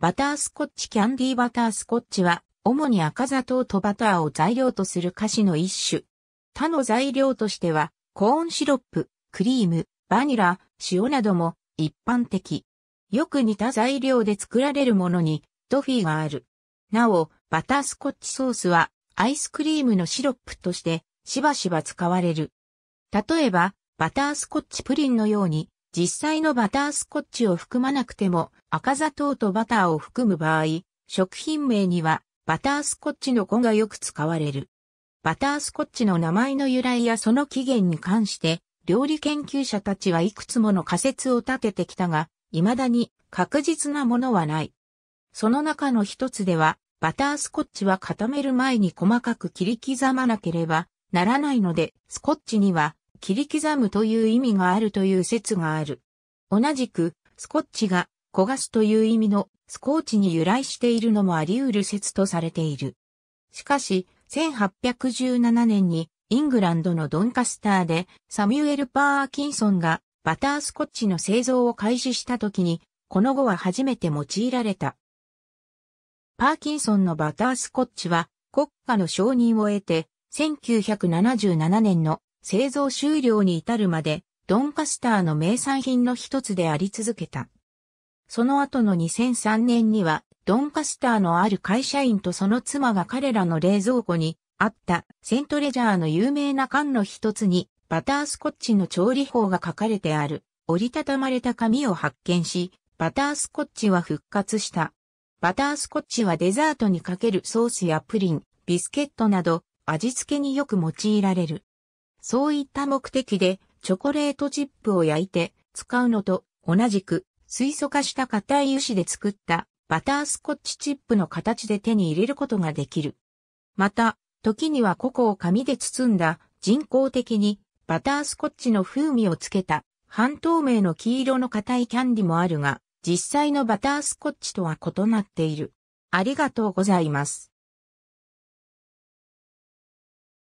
バタースコッチキャンディーバタースコッチは、主に赤砂糖とバターを材料とする菓子の一種。他の材料としては、コーンシロップ、クリーム、バニラ、塩なども一般的。よく似た材料で作られるものに、トフィーがある。なお、バタースコッチソースは、アイスクリームのシロップとして、しばしば使われる。例えば、バタースコッチプリンのように、実際のバタースコッチを含まなくても赤砂糖とバターを含む場合、食品名にはバタースコッチの語がよく使われる。バタースコッチの名前の由来やその起源に関して料理研究者たちはいくつもの仮説を立ててきたが、未だに確実なものはない。その中の一つでは、バタースコッチは固める前に細かく切り刻まなければならないので、スコッチには切り刻むという意味があるという説がある。同じく、スコッチが焦がすという意味のスコーチに由来しているのもあり得る説とされている。しかし、1817年にイングランドのドンカスターでサミュエル・パーキンソンがバタースコッチの製造を開始した時に、この語は初めて用いられた。パーキンソンのバタースコッチは国家の承認を得て1977年の製造終了に至るまで、ドンカスターの名産品の一つであり続けた。その後の2003年には、ドンカスターのある会社員とその妻が彼らの冷蔵庫にあったセントレジャーの有名な缶の一つにバタースコッチの調理法が書かれてある折りたたまれた紙を発見し、バタースコッチは復活した。バタースコッチはデザートにかけるソースやプリン、ビスケットなど味付けによく用いられる。そういった目的でチョコレートチップを焼いて使うのと同じく水素化した硬い油脂で作ったバタースコッチチップの形で手に入れることができる。また、時にはココを紙で包んだ人工的にバタースコッチの風味をつけた半透明の黄色の硬いキャンディもあるが、実際のバタースコッチとは異なっている。ありがとうございます。